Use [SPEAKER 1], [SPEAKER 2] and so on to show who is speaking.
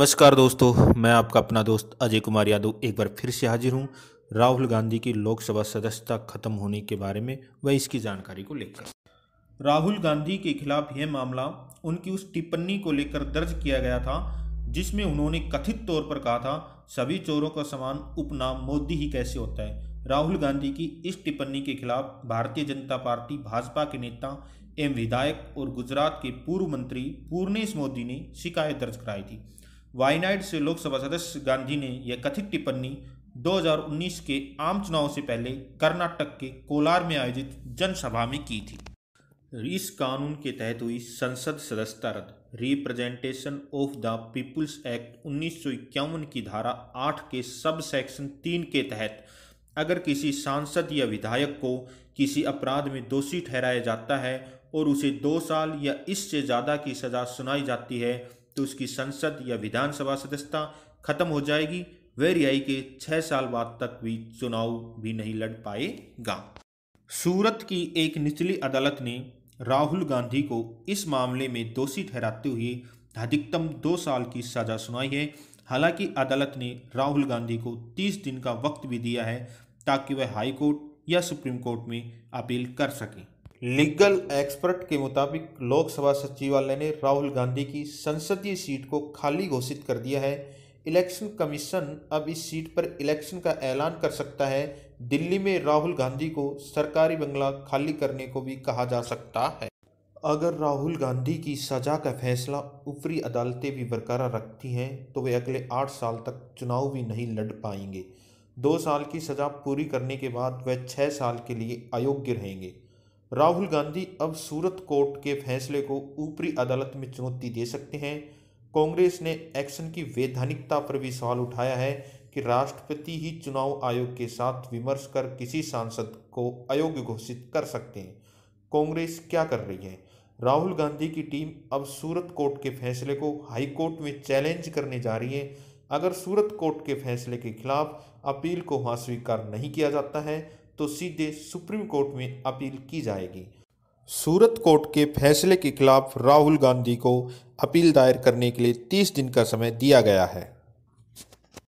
[SPEAKER 1] नमस्कार दोस्तों मैं आपका अपना दोस्त अजय कुमार यादव एक बार फिर से हाजिर हूं राहुल गांधी की लोकसभा सदस्यता खत्म होने के बारे में व इसकी जानकारी को लेकर राहुल गांधी के खिलाफ यह मामला उनकी उस टिप्पणी को लेकर दर्ज किया गया था जिसमें उन्होंने कथित तौर पर कहा था सभी चोरों का समान उपनाम मोदी ही कैसे होता है राहुल गांधी की इस टिप्पणी के खिलाफ भारतीय जनता पार्टी भाजपा के नेता एवं विधायक और गुजरात के पूर्व मंत्री पूर्णेश मोदी ने शिकायत दर्ज कराई थी वायनाइड से लोकसभा सदस्य गांधी ने यह कथित टिप्पणी 2019 के आम चुनाव से पहले कर्नाटक के कोलार में आयोजित जनसभा में की थी इस कानून के तहत हुई संसद सदस्यता रद्द representation of the peoples act उन्नीस की धारा 8 के सब सेक्शन 3 के तहत अगर किसी सांसद या विधायक को किसी अपराध में दोषी ठहराया जाता है और उसे दो साल या इससे ज़्यादा की सज़ा सुनाई जाती है तो उसकी संसद या विधानसभा सदस्यता खत्म हो जाएगी वह रियाई के छह साल बाद तक भी चुनाव भी नहीं लड़ पाएगा सूरत की एक निचली अदालत ने राहुल गांधी को इस मामले में दोषी ठहराते हुए अधिकतम दो साल की सजा सुनाई है हालांकि अदालत ने राहुल गांधी को 30 दिन का वक्त भी दिया है ताकि वह हाई कोर्ट या सुप्रीम कोर्ट में अपील कर सकें लीगल एक्सपर्ट के मुताबिक लोकसभा सचिवालय ने राहुल गांधी की संसदीय सीट को खाली घोषित कर दिया है इलेक्शन कमीशन अब इस सीट पर इलेक्शन का ऐलान कर सकता है दिल्ली में राहुल गांधी को सरकारी बंगला खाली करने को भी कहा जा सकता है अगर राहुल गांधी की सजा का फैसला ऊपरी अदालतें भी बरकरार रखती हैं तो वे अगले आठ साल तक चुनाव भी नहीं लड़ पाएंगे दो साल की सज़ा पूरी करने के बाद वह छः साल के लिए अयोग्य रहेंगे राहुल गांधी अब सूरत कोर्ट के फैसले को ऊपरी अदालत में चुनौती दे सकते हैं कांग्रेस ने एक्शन की वैधानिकता पर भी सवाल उठाया है कि राष्ट्रपति ही चुनाव आयोग के साथ विमर्श कर किसी सांसद को अयोग्य घोषित कर सकते हैं कांग्रेस क्या कर रही है राहुल गांधी की टीम अब सूरत कोर्ट के फैसले को हाई कोर्ट में चैलेंज करने जा रही है अगर सूरत कोर्ट के फैसले के खिलाफ अपील को वहाँ स्वीकार नहीं किया जाता है तो सीधे सुप्रीम कोर्ट में अपील की जाएगी सूरत कोर्ट के फैसले के खिलाफ राहुल गांधी को अपील दायर करने के लिए 30 दिन का समय दिया गया है